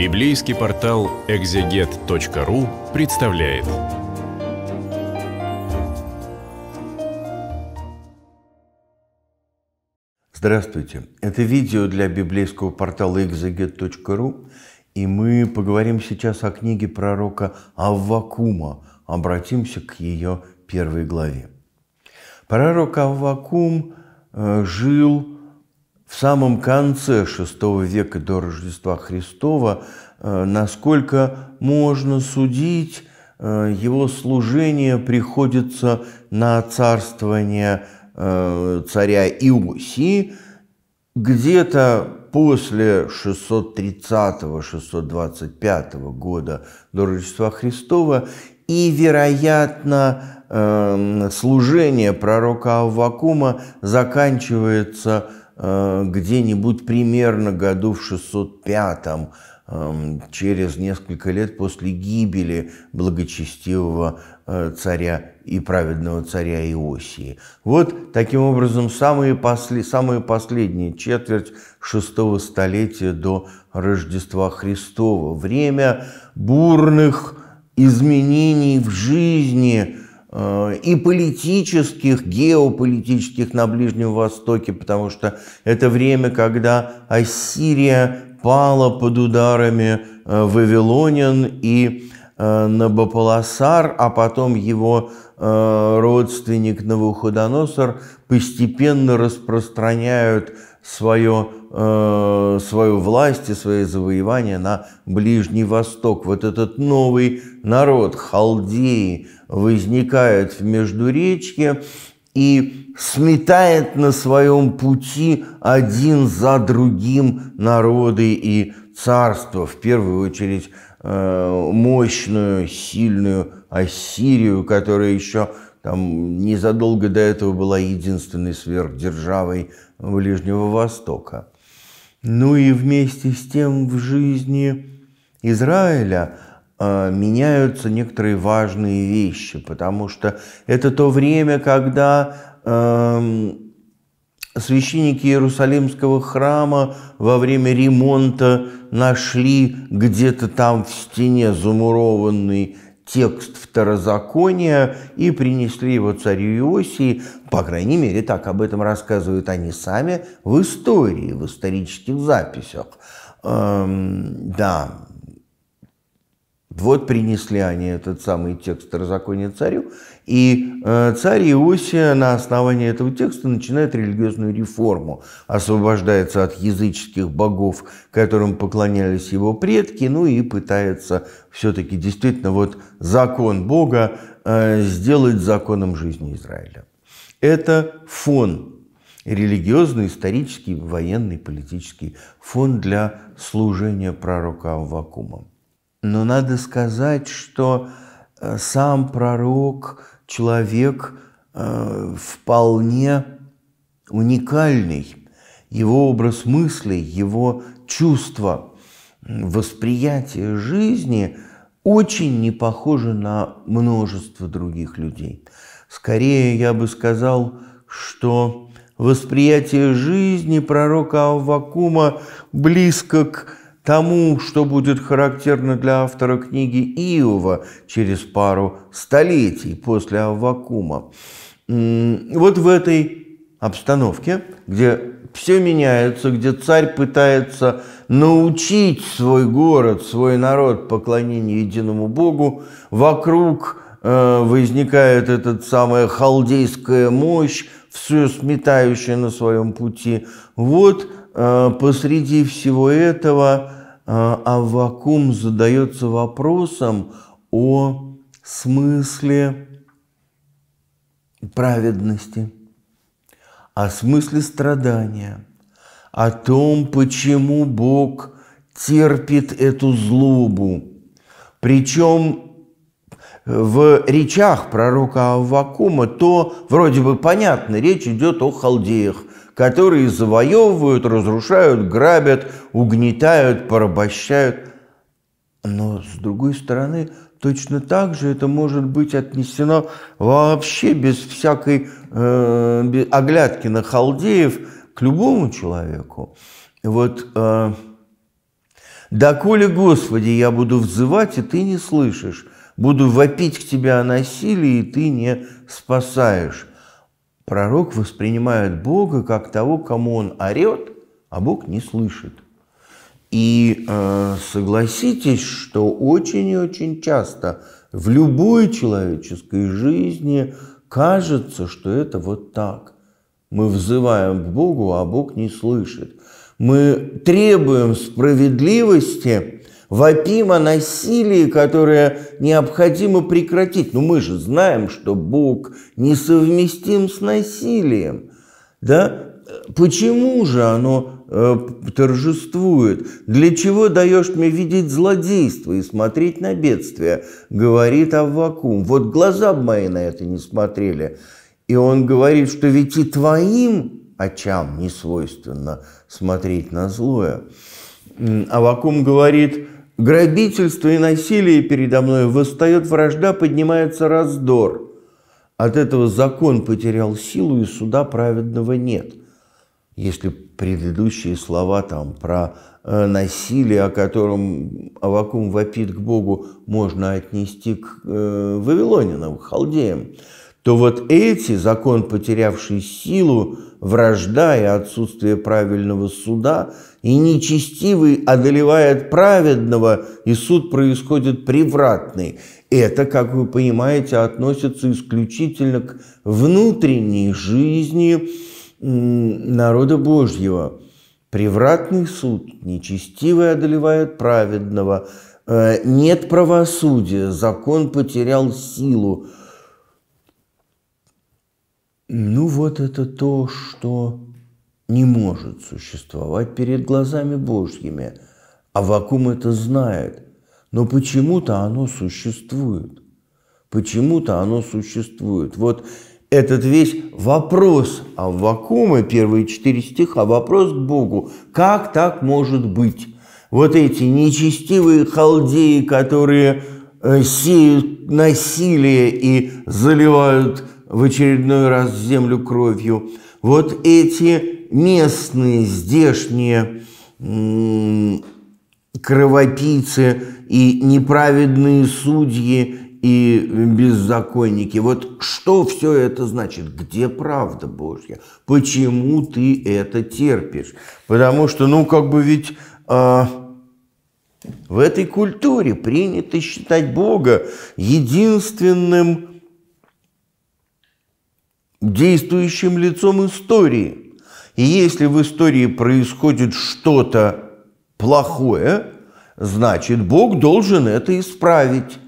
Библейский портал экзегет.ру представляет. Здравствуйте! Это видео для библейского портала экзегет.ру, и мы поговорим сейчас о книге пророка Аввакума. Обратимся к ее первой главе. Пророк Аввакум э, жил в самом конце VI века до Рождества Христова, э, насколько можно судить, э, его служение приходится на царствование э, царя Иосии, где-то после 630-625 года до Рождества Христова и, вероятно, эм, служение пророка Аввакума заканчивается Э, где-нибудь примерно году в 605 эм, через несколько лет после гибели благочестивого э, царя и праведного царя Иосии. Вот таким образом самые, после, самые последние четверть шестого столетия до Рождества Христова. Время бурных изменений в жизни Э, и политических, геополитических на Ближнем Востоке, потому что это время, когда Ассирия пала под ударами э, Вавилонян и э, Набополосар, а потом его родственник Навуходоносор постепенно распространяют свое, э, свою власть и свои завоевания на Ближний Восток. Вот этот новый народ халдеи возникает в Междуречье и сметает на своем пути один за другим народы и царства, в первую очередь э, мощную, сильную Ассирию, которая еще там незадолго до этого была единственной сверхдержавой Ближнего Востока. Ну и вместе с тем в жизни Израиля а, меняются некоторые важные вещи, потому что это то время, когда э, священники Иерусалимского храма во время ремонта нашли где-то там в стене замурованный текст второзакония и принесли его царю Иосии, по крайней мере, так об этом рассказывают они сами в истории, в исторических записях. Эм, да, вот принесли они этот самый текст второзакония царю, и э, царь Иосия на основании этого текста начинает религиозную реформу, освобождается от языческих богов, которым поклонялись его предки, ну и пытается все-таки действительно вот закон Бога э, сделать законом жизни Израиля. Это фон религиозный, исторический, военный, политический фон для служения пророка Аввакума. Но надо сказать, что Э, сам пророк, человек э, вполне уникальный. Его образ мыслей, его чувство, восприятия жизни очень не похоже на множество других людей. Скорее, я бы сказал, что восприятие жизни пророка Аввакума близко к тому, что будет характерно для автора книги Иова через пару столетий после Аввакума. Вот в этой обстановке, где все меняется, где царь пытается научить свой город, свой народ поклонению единому Богу, вокруг э, возникает эта самая халдейская мощь, все сметающая на своем пути. Вот Э, посреди всего этого э, Аввакум задается вопросом о смысле праведности, о смысле страдания, о том, почему Бог терпит эту злобу. Причем э, в речах пророка Аввакума, то вроде бы понятно, речь идет о халдеях, которые завоевывают, разрушают, грабят, угнетают, порабощают. Но, с другой стороны, точно так же это может быть отнесено вообще без всякой э, без оглядки на халдеев к любому человеку. Вот э, «Доколе, Господи, я буду взывать, и ты не слышишь, буду вопить к тебе о насилии, и ты не спасаешь». Пророк воспринимает Бога как того, кому он орет, а Бог не слышит. И э, согласитесь, что очень и очень часто в любой человеческой жизни кажется, что это вот так. Мы взываем к Богу, а Бог не слышит. Мы требуем справедливости, вопим о насилии, которое необходимо прекратить. Но ну, мы же знаем, что Бог несовместим с насилием. Да? Почему же оно э, торжествует? Для чего даешь мне видеть злодейство и смотреть на бедствие? Говорит Аввакум. Вот глаза мои на это не смотрели. И он говорит, что ведь и твоим очам не свойственно смотреть на злое. Авакум говорит, Грабительство и насилие передо мной восстает вражда, поднимается раздор. От этого закон потерял силу, и суда праведного нет. Если предыдущие слова там про э, насилие, о котором Авакум вопит к Богу, можно отнести к э, Вавилониным, к халдеям, то вот эти, закон, потерявший силу, вражда и отсутствие правильного суда, и нечестивый одолевает праведного, и суд происходит превратный. Это, как вы понимаете, относится исключительно к внутренней жизни народа Божьего. Превратный суд, нечестивый одолевает праведного, э, нет правосудия, закон потерял силу – ну вот это то, что не может существовать перед глазами Божьими, а вакуум это знает, но почему-то оно существует. Почему-то оно существует. Вот этот весь вопрос о вакууме, первые четыре стиха, вопрос к Богу, как так может быть? Вот эти нечестивые халдеи, которые э, сеют насилие и заливают в очередной раз землю кровью. Вот эти местные, здешние кровопийцы и неправедные судьи и беззаконники. Вот что все это значит? Где правда Божья? Почему ты это терпишь? Потому что, ну, как бы ведь... Э, в этой культуре принято считать Бога единственным действующим лицом истории. И если в истории происходит что-то плохое, значит, Бог должен это исправить.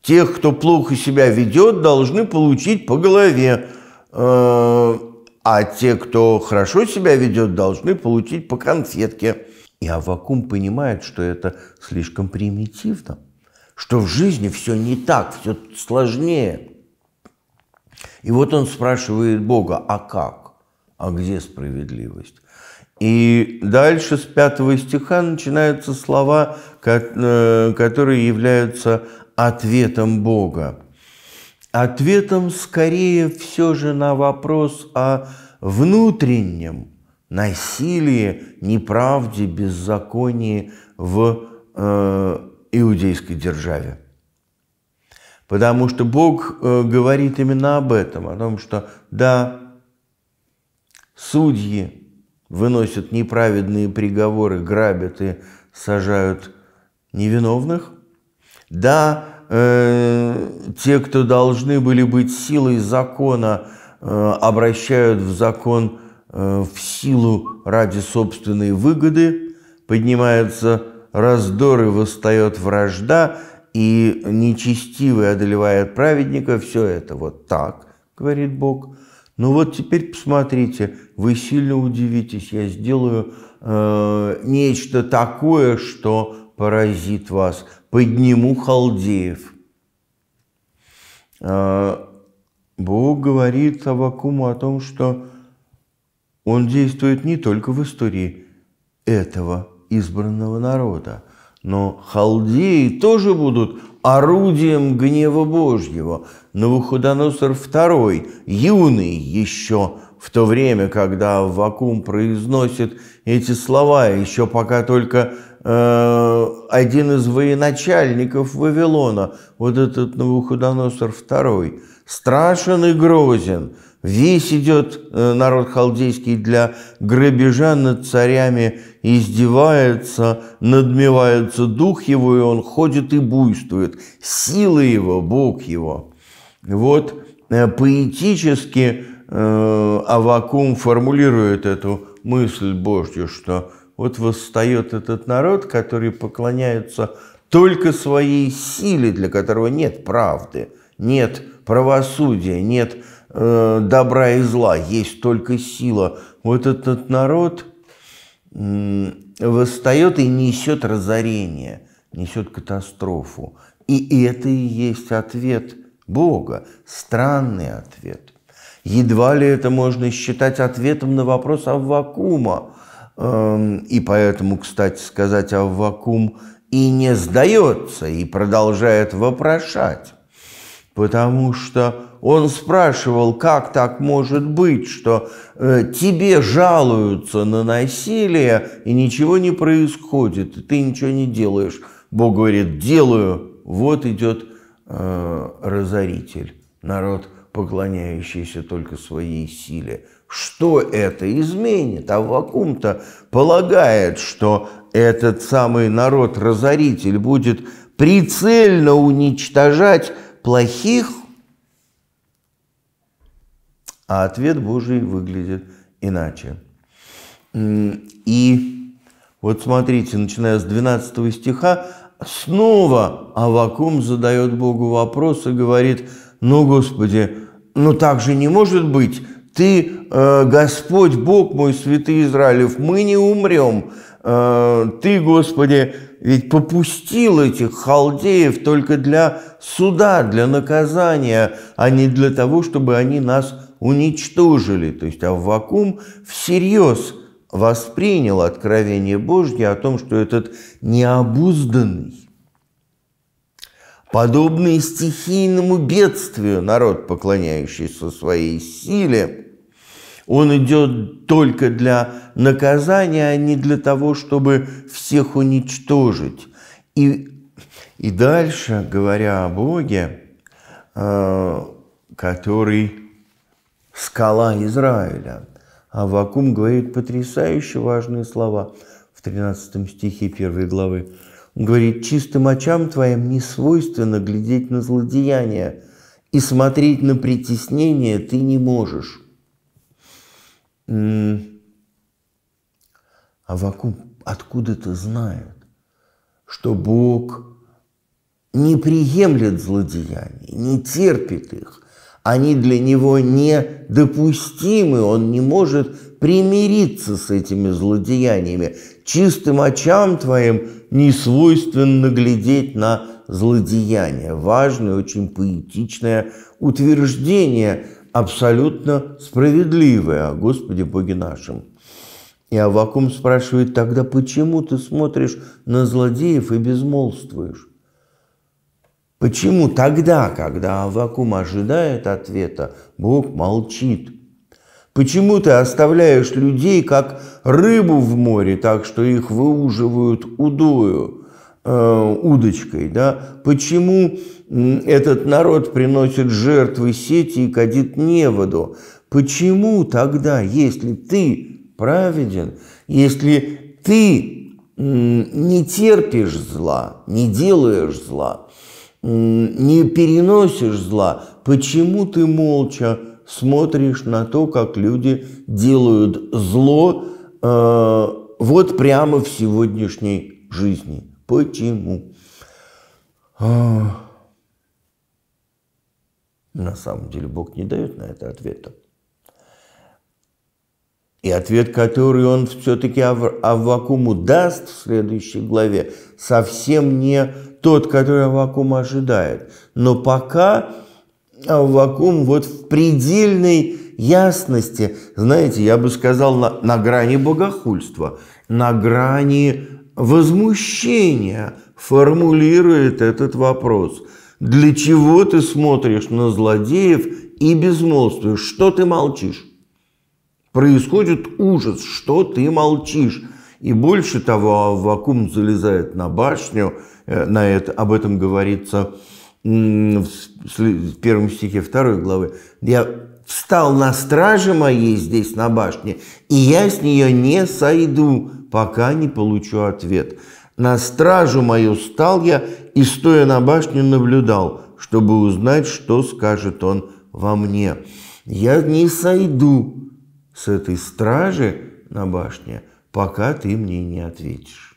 Тех, кто плохо себя ведет, должны получить по голове, э, а те, кто хорошо себя ведет, должны получить по конфетке. И Авакум понимает, что это слишком примитивно, что в жизни все не так, все сложнее – и вот он спрашивает Бога, а как? А где справедливость? И дальше с пятого стиха начинаются слова, э, которые являются ответом Бога. Ответом скорее все же на вопрос о внутреннем насилии, неправде, беззаконии в э, иудейской державе. Потому что Бог э, говорит именно об этом, о том, что да, судьи выносят неправедные приговоры, грабят и сажают невиновных. Да, э, те, кто должны были быть силой закона, э, обращают в закон э, в силу ради собственной выгоды, поднимаются раздоры, восстает вражда – и нечестивый одолевает праведника, все это вот так, говорит Бог. Ну вот теперь посмотрите, вы сильно удивитесь, я сделаю э, нечто такое, что поразит вас, подниму халдеев. Э, Бог говорит Авакуму о том, что он действует не только в истории этого избранного народа – но халдеи тоже будут орудием гнева Божьего. Навуходоносор II, юный еще, в то время, когда Вакум произносит эти слова, еще пока только э, один из военачальников Вавилона, вот этот Навуходоносор II, страшен и грозен – Весь идет э, народ халдейский для грабежа над царями, издевается, надмевается дух его, и он ходит и буйствует. Сила его, Бог его. Вот э, поэтически э, Авакум формулирует эту мысль Божью, что вот восстает этот народ, который поклоняется только своей силе, для которого нет правды, нет правосудия, нет Э, добра и зла, есть только сила. Вот этот народ восстает и несет разорение, несет катастрофу. И это и есть ответ Бога, странный ответ. Едва ли это можно считать ответом на вопрос Аввакума. Э, и поэтому, кстати сказать, Аввакум и не сдается, и продолжает вопрошать. Потому что он спрашивал, как так может быть, что э, тебе жалуются на насилие и ничего не происходит, и ты ничего не делаешь. Бог говорит, делаю, вот идет э, разоритель, народ, поклоняющийся только своей силе. Что это изменит? А Вакум-то полагает, что этот самый народ-разоритель будет прицельно уничтожать плохих, а ответ Божий выглядит иначе. И вот смотрите, начиная с 12 стиха, снова Авакум задает Богу вопрос и говорит, ну, Господи, ну так же не может быть, ты, э, Господь Бог мой, святый Израилев, мы не умрем, э, ты, Господи, ведь попустил этих халдеев только для суда, для наказания, а не для того, чтобы они нас уничтожили. То есть Аввакум всерьез воспринял откровение Божье о том, что этот необузданный, подобный стихийному бедствию народ, поклоняющийся своей силе, он идет только для наказания, а не для того, чтобы всех уничтожить. И, и дальше, говоря о Боге, э, который скала Израиля, Авакум говорит потрясающе важные слова в 13 стихе 1 главы. Он говорит, чистым очам твоим не свойственно глядеть на злодеяние, и смотреть на притеснение ты не можешь. Авакуб откуда-то знает, что Бог не приемлет злодеяний, не терпит их. Они для него недопустимы, он не может примириться с этими злодеяниями. Чистым очам твоим не свойственно глядеть на злодеяния. Важное, очень поэтичное утверждение – абсолютно справедливое о а Господе Боге нашем. И Авакум спрашивает, тогда почему ты смотришь на злодеев и безмолвствуешь? Почему тогда, когда Авакум ожидает ответа, Бог молчит? Почему ты оставляешь людей, как рыбу в море, так что их выуживают удою? Э, удочкой, да, почему этот народ приносит жертвы сети и кадит неводу, почему тогда, если ты праведен, если ты не терпишь зла, не делаешь зла, не переносишь зла, почему ты молча смотришь на то, как люди делают зло э, вот прямо в сегодняшней жизни – Почему? А. На самом деле Бог не дает на это ответа. И ответ, который он все-таки Ав... Аввакуму даст в следующей главе, совсем не тот, который Аввакум ожидает. Но пока Аввакум вот в предельной ясности, знаете, я бы сказал, на, на грани богохульства, на грани возмущения формулирует этот вопрос. Для чего ты смотришь на злодеев и безмолвствуешь? Что ты молчишь? Происходит ужас, что ты молчишь. И больше того, а вакуум залезает на башню, э, на это, об этом говорится в в первом стихе второй главы, «Я встал на страже моей здесь, на башне, и я с нее не сойду, пока не получу ответ. На стражу мою стал я и, стоя на башне, наблюдал, чтобы узнать, что скажет он во мне. Я не сойду с этой стражи на башне, пока ты мне не ответишь».